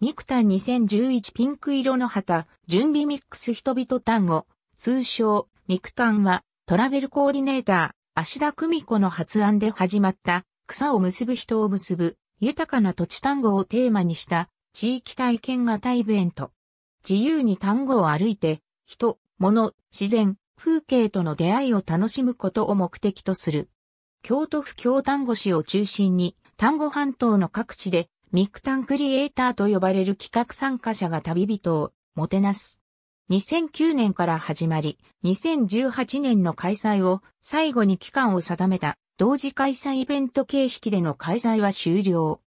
ミクタン2011ピンク色の旗、準備ミックス人々単語、通称、ミクタンは、トラベルコーディネーター、足田久美子の発案で始まった、草を結ぶ人を結ぶ、豊かな土地単語をテーマにした、地域体験型イベント。自由に単語を歩いて、人、物、自然、風景との出会いを楽しむことを目的とする。京都府京単語市を中心に、単語半島の各地でミクタンクリエイターと呼ばれる企画参加者が旅人をもてなす。2009年から始まり、2018年の開催を最後に期間を定めた同時開催イベント形式での開催は終了。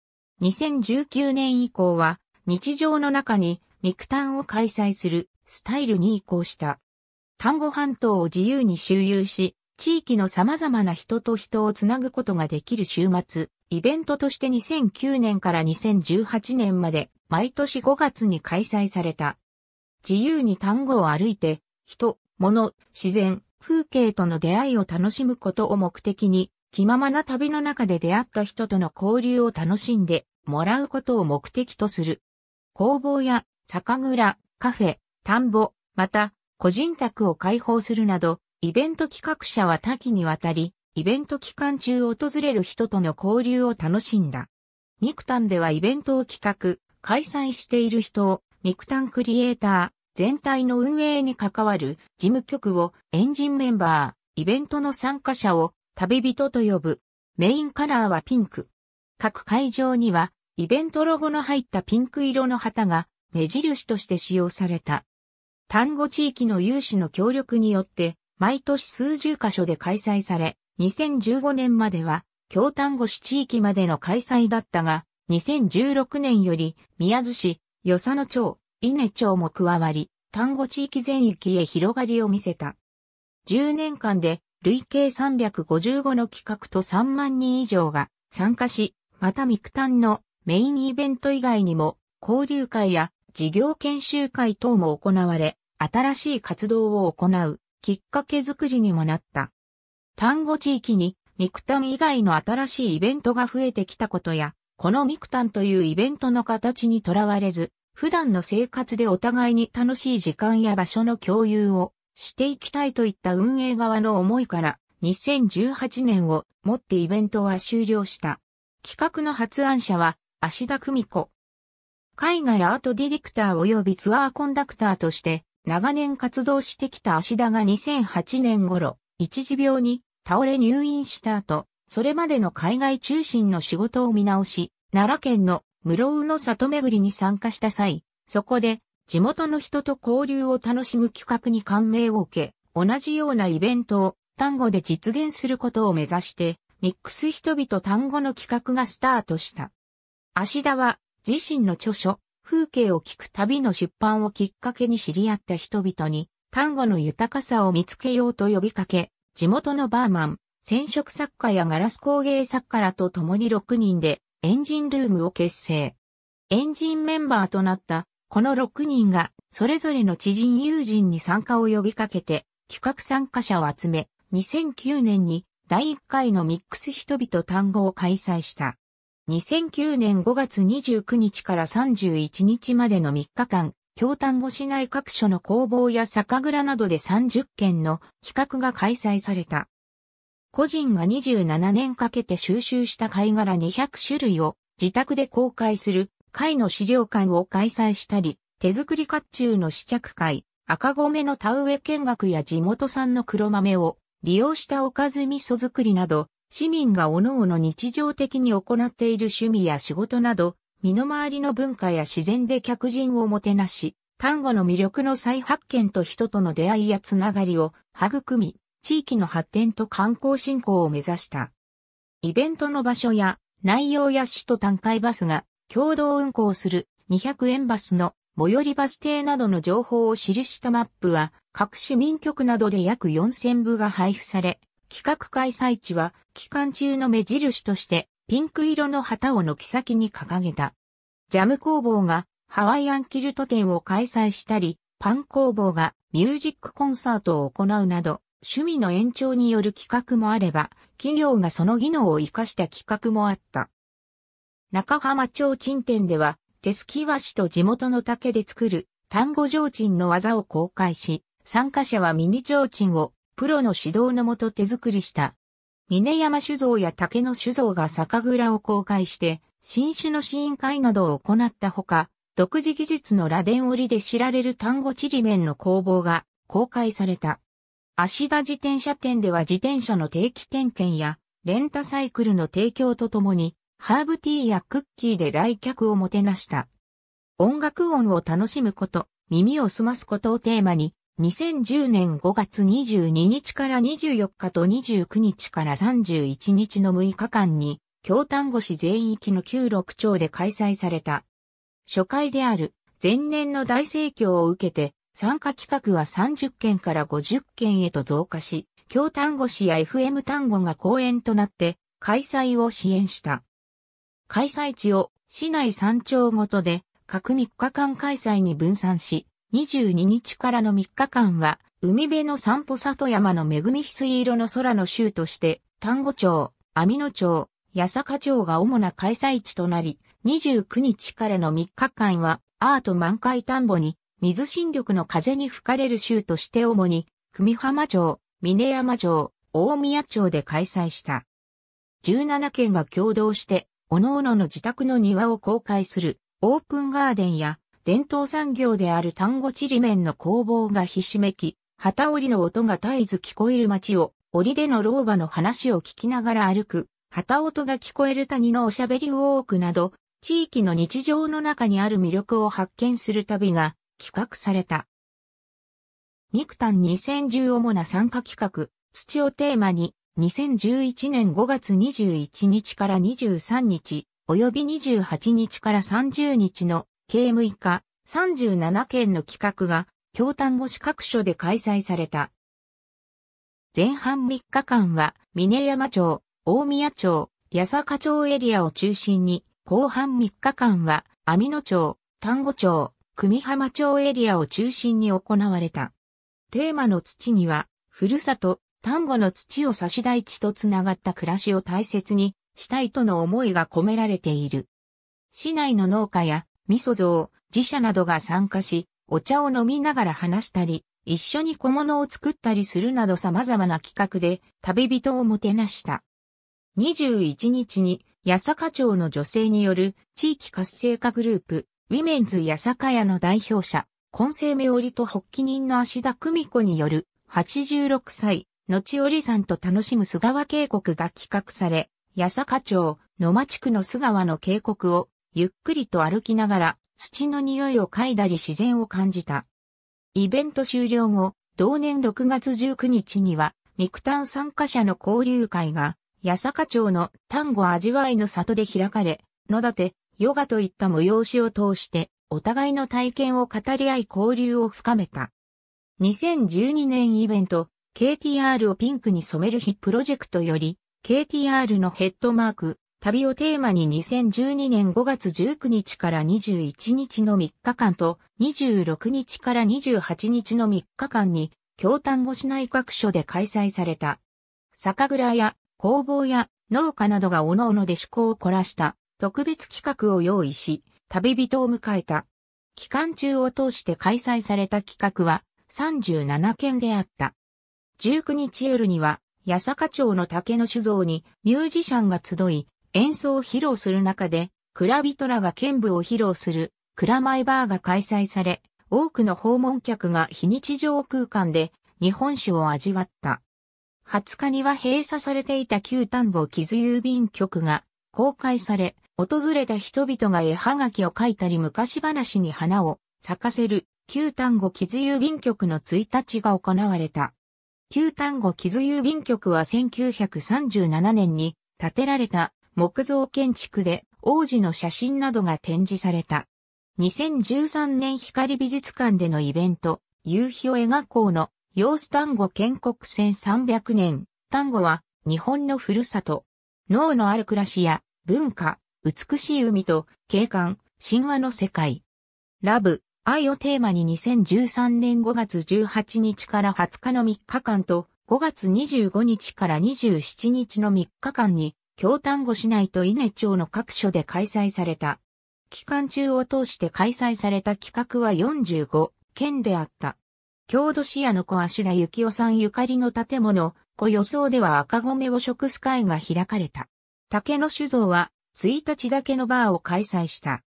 2019年以降は日常の中にミクタンを開催するスタイルに移行した。単語半島を自由に周遊し、地域の様々な人と人をつなぐことができる週末、イベントとして2009年から2018年まで毎年5月に開催された。自由に単語を歩いて、人、物、自然、風景との出会いを楽しむことを目的に、気ままな旅の中で出会った人との交流を楽しんでもらうことを目的とする。工房や酒蔵、カフェ、田んぼ、また個人宅を開放するなど、イベント企画者は多岐にわたり、イベント期間中訪れる人との交流を楽しんだ。ミクタンではイベントを企画、開催している人を、ミクタンクリエイター、全体の運営に関わる事務局をエンジンメンバー、イベントの参加者を旅人と呼ぶ。メインカラーはピンク。各会場にはイベントロゴの入ったピンク色の旗が目印として使用された。単語地域の有志の協力によって毎年数十カ所で開催され、2015年までは、京丹後市地域までの開催だったが、2016年より、宮津市、与謝野町、稲町も加わり、丹後地域全域へ広がりを見せた。10年間で、累計355の企画と3万人以上が参加し、またミクタンのメインイベント以外にも、交流会や事業研修会等も行われ、新しい活動を行うきっかけ作りにもなった。単語地域にミクタン以外の新しいイベントが増えてきたことや、このミクタンというイベントの形にとらわれず、普段の生活でお互いに楽しい時間や場所の共有をしていきたいといった運営側の思いから、2018年をもってイベントは終了した。企画の発案者は、足田久美子。海外アートディレクター及びツアーコンダクターとして、長年活動してきた足田が2008年頃、一時病に倒れ入院した後、それまでの海外中心の仕事を見直し、奈良県の室生の里巡りに参加した際、そこで地元の人と交流を楽しむ企画に感銘を受け、同じようなイベントを単語で実現することを目指して、ミックス人々単語の企画がスタートした。足田は自身の著書、風景を聞く旅の出版をきっかけに知り合った人々に、単語の豊かさを見つけようと呼びかけ、地元のバーマン、染色作家やガラス工芸作家らと共に6人でエンジンルームを結成。エンジンメンバーとなったこの6人がそれぞれの知人友人に参加を呼びかけて企画参加者を集め2009年に第1回のミックス人々単語を開催した。2009年5月29日から31日までの3日間、京丹後市内各所の工房や酒蔵などで30件の企画が開催された。個人が27年かけて収集した貝殻200種類を自宅で公開する貝の資料館を開催したり、手作り甲冑の試着会、赤米の田植え見学や地元産の黒豆を利用したおかず味噌作りなど、市民が各々日常的に行っている趣味や仕事など、身の回りの文化や自然で客人をもてなし、単語の魅力の再発見と人との出会いやつながりを育み、地域の発展と観光振興を目指した。イベントの場所や内容や市と単回バスが共同運行する200円バスの最寄りバス停などの情報を記したマップは各市民局などで約4000部が配布され、企画開催地は期間中の目印としてピンク色の旗を軒先に掲げた。ジャム工房がハワイアンキルト展を開催したり、パン工房がミュージックコンサートを行うなど、趣味の延長による企画もあれば、企業がその技能を活かした企画もあった。中浜町賃店では、手すき和紙と地元の竹で作る単語上賃の技を公開し、参加者はミニ上賃をプロの指導のもと手作りした。峰山酒造や竹野酒造が酒蔵を公開して、新種の試飲会などを行ったほか、独自技術の螺鈿織で知られる単語ちりめんの工房が公開された。芦田自転車店では自転車の定期点検や、レンタサイクルの提供とともに、ハーブティーやクッキーで来客をもてなした。音楽音を楽しむこと、耳を澄ますことをテーマに、2010年5月22日から24日と29日から31日の6日間に、京丹後市全域の旧6町で開催された。初回である前年の大盛況を受けて、参加企画は30件から50件へと増加し、京丹後市や FM 丹後が公演となって開催を支援した。開催地を市内3町ごとで各3日間開催に分散し、22日からの3日間は、海辺の散歩里山の恵み翡翠色の空の州として、丹後町、網野町、八坂町が主な開催地となり、29日からの3日間は、アート満開田んぼに、水新緑の風に吹かれる州として主に、久美浜町、峰山町、大宮町で開催した。17県が共同して、各々の自宅の庭を公開する、オープンガーデンや、伝統産業である丹後ちりめんの工房がひしめき、旗織の音が絶えず聞こえる街を、織での老婆の話を聞きながら歩く、旗音が聞こえる谷のおしゃべりウォークなど、地域の日常の中にある魅力を発見する旅が企画された。ミクタン2010主な参加企画、土をテーマに、2011年5月21日から23日、及び28日から30日の務6日、37件の企画が、京丹後市各所で開催された。前半3日間は、峰山町、大宮町、八坂町エリアを中心に、後半3日間は、網野町、丹後町、久美浜町エリアを中心に行われた。テーマの土には、ふるさと、丹後の土を差し大地とつながった暮らしを大切にしたいとの思いが込められている。市内の農家や味噌像、自社などが参加し、お茶を飲みながら話したり、一緒に小物を作ったりするなど様々な企画で旅人をもてなした。21日に八坂町の女性による地域活性化グループ、ウィメンズ八坂屋の代表者、根性目りと発起人の足田久美子による86歳、後織さんと楽しむ菅川渓谷が企画され、八坂町、野間地区の菅川の渓谷をゆっくりと歩きながら、土の匂いを嗅いだり自然を感じた。イベント終了後、同年6月19日には、ミクタン参加者の交流会が、八坂町の丹後味わいの里で開かれ、野立、ヨガといった催しを通して、お互いの体験を語り合い交流を深めた。2012年イベント、KTR をピンクに染める日プロジェクトより、KTR のヘッドマーク、旅をテーマに2012年5月19日から21日の3日間と26日から28日の3日間に京丹後市内各所で開催された。酒蔵や工房や農家などが各々で趣向を凝らした特別企画を用意し、旅人を迎えた。期間中を通して開催された企画は37件であった。19日夜には、八坂町の竹の酒造にミュージシャンが集い、演奏を披露する中で、クラビトラが剣舞を披露する、クラマイバーが開催され、多くの訪問客が非日常空間で日本酒を味わった。20日には閉鎖されていた旧丹後傷郵便局が公開され、訪れた人々が絵はがきを書いたり昔話に花を咲かせる旧丹後傷郵便局の1日が行われた。旧丹後傷郵便局は1937年に建てられた木造建築で王子の写真などが展示された。2013年光美術館でのイベント、夕日を描こうの様子単語建国1300年。単語は日本のふるさと。脳のある暮らしや文化、美しい海と景観、神話の世界。ラブ、愛をテーマに2013年5月18日から20日の3日間と5月25日から27日の3日間に京丹後市内と稲町の各所で開催された。期間中を通して開催された企画は45件であった。郷土市屋の子足田幸夫さんゆかりの建物、小予想では赤米を食す会が開かれた。竹野酒造は1日だけのバーを開催した。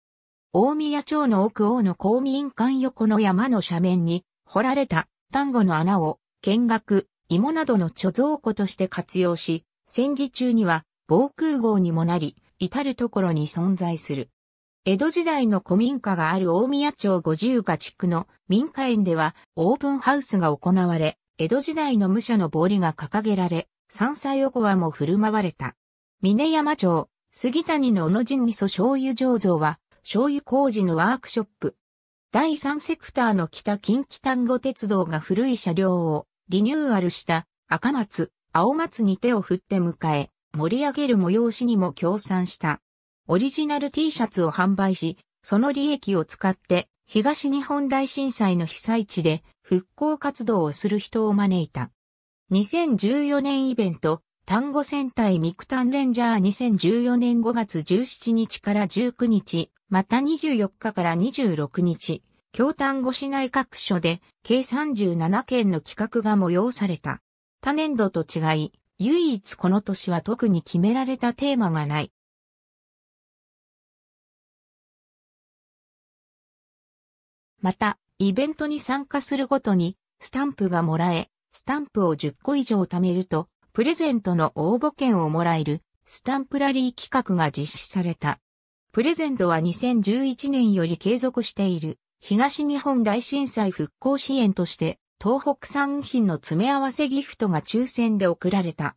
大宮町の奥王の公民館横の山の斜面に掘られた丹後の穴を見学、芋などの貯蔵庫として活用し、戦時中には防空壕にもなり、至るところに存在する。江戸時代の古民家がある大宮町五十が地区の民家園ではオープンハウスが行われ、江戸時代の武者のぼりが掲げられ、山菜おこわも振る舞われた。峰山町、杉谷の小野人味噌醤油醸造は、醤油工事のワークショップ。第三セクターの北近畿丹後鉄道が古い車両をリニューアルした赤松、青松に手を振って迎え、盛り上げる催しにも協賛した。オリジナル T シャツを販売し、その利益を使って東日本大震災の被災地で復興活動をする人を招いた。2014年イベント、単語戦隊ミクタンレンジャー2014年5月17日から19日、また24日から26日、京単語市内各所で計37件の企画が催された。他年度と違い、唯一この年は特に決められたテーマがない。また、イベントに参加するごとに、スタンプがもらえ、スタンプを10個以上貯めると、プレゼントの応募券をもらえる、スタンプラリー企画が実施された。プレゼントは2011年より継続している、東日本大震災復興支援として、東北産品の詰め合わせギフトが抽選で贈られた。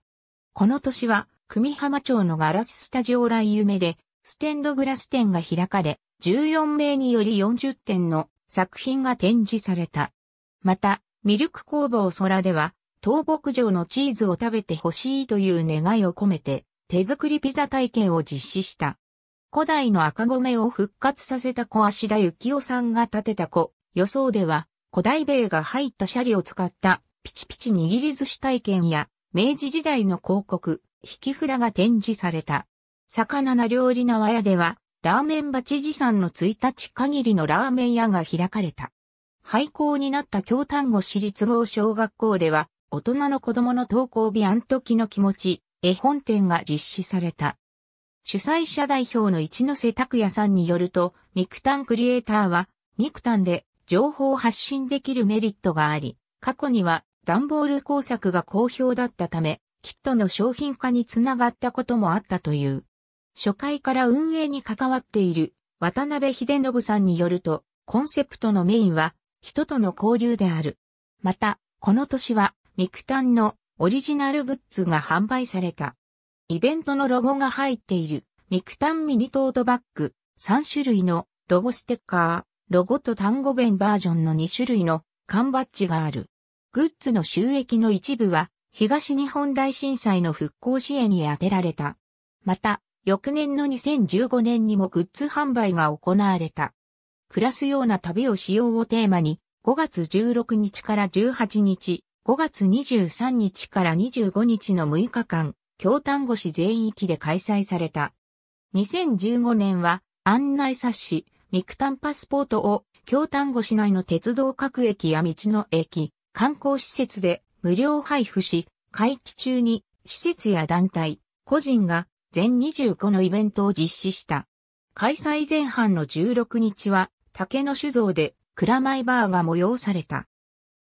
この年は、久美浜町のガラススタジオ来夢で、ステンドグラス展が開かれ、14名により40点の作品が展示された。また、ミルク工房空では、東牧場のチーズを食べてほしいという願いを込めて、手作りピザ体験を実施した。古代の赤米を復活させた小足田幸雄さんが建てた子、予想では、古代米が入ったシャリを使ったピチピチ握り寿司体験や明治時代の広告、引き札が展示された。魚な料理縄屋ではラーメン鉢さんの1日限りのラーメン屋が開かれた。廃校になった京丹後市立郷小学校では大人の子供の登校日あん時の気持ち、絵本展が実施された。主催者代表の一ノ瀬拓也さんによると、ミクタンクリエイターは、ミクタンで情報を発信できるメリットがあり、過去には段ボール工作が好評だったため、キットの商品化につながったこともあったという。初回から運営に関わっている渡辺秀信さんによると、コンセプトのメインは人との交流である。また、この年はミクタンのオリジナルグッズが販売された。イベントのロゴが入っているミクタンミニトートバッグ3種類のロゴステッカー。ロゴと単語弁バージョンの2種類の缶バッジがある。グッズの収益の一部は東日本大震災の復興支援に充てられた。また、翌年の2015年にもグッズ販売が行われた。暮らすような旅をしようをテーマに、5月16日から18日、5月23日から25日の6日間、京丹後市全域で開催された。2015年は、案内冊子、ミクタンパスポートを、京丹後市内の鉄道各駅や道の駅、観光施設で無料配布し、会期中に施設や団体、個人が全25のイベントを実施した。開催前半の16日は竹の酒造で蔵前バーが催された。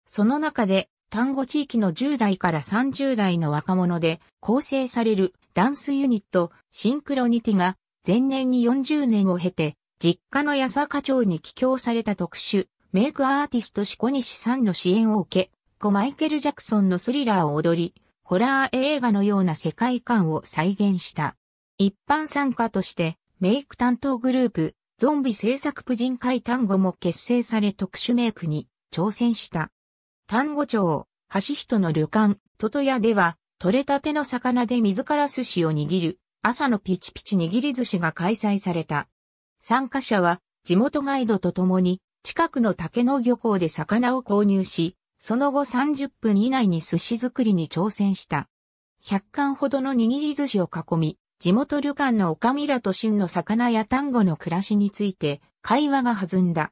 その中で丹後地域の10代から30代の若者で構成されるダンスユニットシンクロニティが前年に40年を経て実家の八坂町に帰郷された特殊、メイクアーティストし、小西さんの支援を受け、子マイケル・ジャクソンのスリラーを踊り、ホラー映画のような世界観を再現した。一般参加として、メイク担当グループ、ゾンビ制作婦人会単語も結成され特殊メイクに挑戦した。単語町、橋人の旅館、トトヤでは、取れたての魚で自ら寿司を握る、朝のピチピチ握り寿司が開催された。参加者は地元ガイドと共に近くの竹野漁港で魚を購入し、その後30分以内に寿司作りに挑戦した。100貫ほどの握り寿司を囲み、地元旅館の岡村と旬の魚や単語の暮らしについて会話が弾んだ。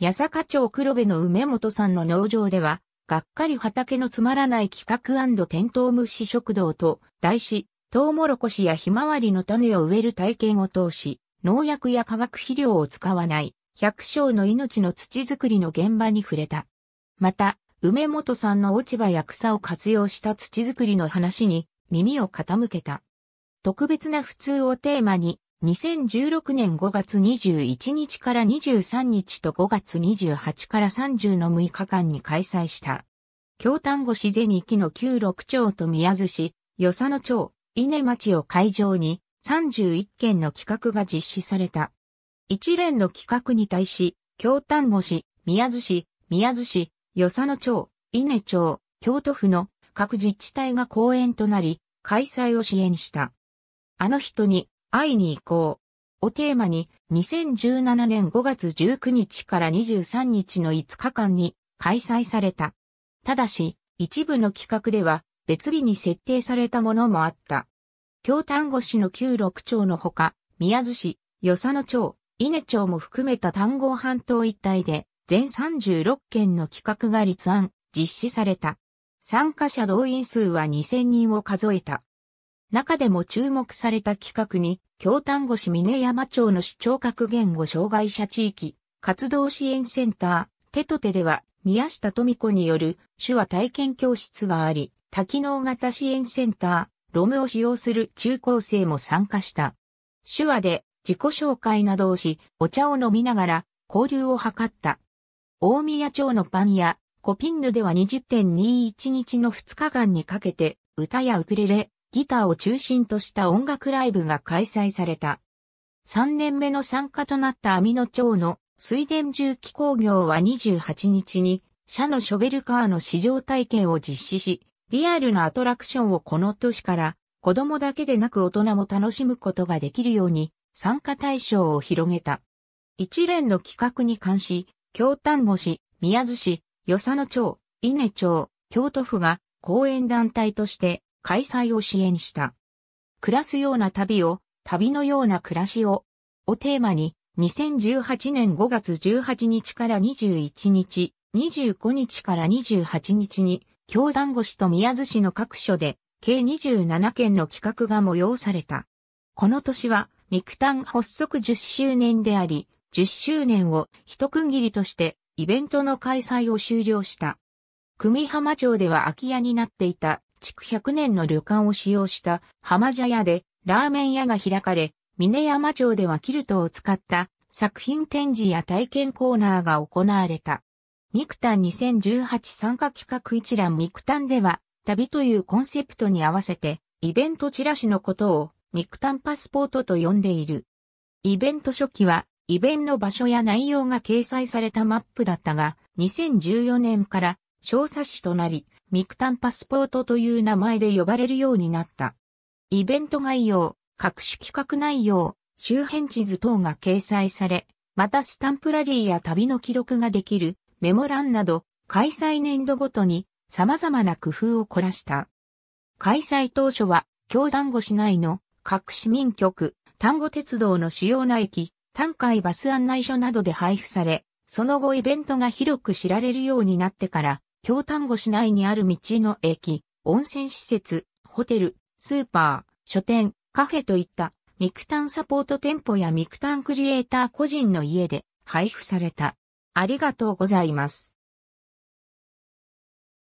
八坂町黒部の梅本さんの農場では、がっかり畑のつまらない企画テントウムシ食堂と題し、トウモロコシやひまわりの種を植える体験を通し、農薬や化学肥料を使わない百姓の命の土づくりの現場に触れた。また、梅本さんの落ち葉や草を活用した土づくりの話に耳を傾けた。特別な普通をテーマに、2016年5月21日から23日と5月28から30の6日間に開催した。京丹後自然域の旧六町と宮津市、与謝野町、稲町を会場に、31件の企画が実施された。一連の企画に対し、京丹後市、宮津市、宮津市、与謝野町、伊根町、京都府の各自治体が講演となり、開催を支援した。あの人に会いに行こう。をテーマに2017年5月19日から23日の5日間に開催された。ただし、一部の企画では別日に設定されたものもあった。京丹後市の旧六町のほか、宮津市、与佐野町、伊根町も含めた丹後半島一帯で、全36件の企画が立案、実施された。参加者動員数は2000人を数えた。中でも注目された企画に、京丹後市峰山町の市長格言語障害者地域、活動支援センター、手と手では、宮下富子による手話体験教室があり、多機能型支援センター、ロムを使用する中高生も参加した。手話で自己紹介などをし、お茶を飲みながら交流を図った。大宮町のパン屋、コピンヌでは20.21日の2日間にかけて、歌やウクレレ、ギターを中心とした音楽ライブが開催された。3年目の参加となった網野町の水田重機工業は28日に、社のショベルカーの試乗体験を実施し、リアルなアトラクションをこの年から子供だけでなく大人も楽しむことができるように参加対象を広げた。一連の企画に関し、京丹後市、宮津市、与佐野町、稲町、京都府が公演団体として開催を支援した。暮らすような旅を、旅のような暮らしを、をテーマに、2018年5月18日から21日、25日から28日に、京丹後市と宮津市の各所で、計27件の企画が催された。この年は、ミクタン発足10周年であり、10周年を一区切りとして、イベントの開催を終了した。久美浜町では空き家になっていた、築100年の旅館を使用した浜茶屋で、ラーメン屋が開かれ、峰山町ではキルトを使った作品展示や体験コーナーが行われた。ミクタン2018参加企画一覧ミクタンでは、旅というコンセプトに合わせて、イベントチラシのことを、ミクタンパスポートと呼んでいる。イベント初期は、イベントの場所や内容が掲載されたマップだったが、2014年から小冊子となり、ミクタンパスポートという名前で呼ばれるようになった。イベント概要、各種企画内容、周辺地図等が掲載され、またスタンプラリーや旅の記録ができるメモ欄など、開催年度ごとに様々な工夫を凝らした。開催当初は、京丹後市内の各市民局、丹後鉄道の主要な駅、丹海バス案内所などで配布され、その後イベントが広く知られるようになってから、京丹後市内にある道の駅、温泉施設、ホテル、スーパー、書店、カフェといった、ミクタンサポート店舗やミクタンクリエイター個人の家で配布された。ありがとうございます。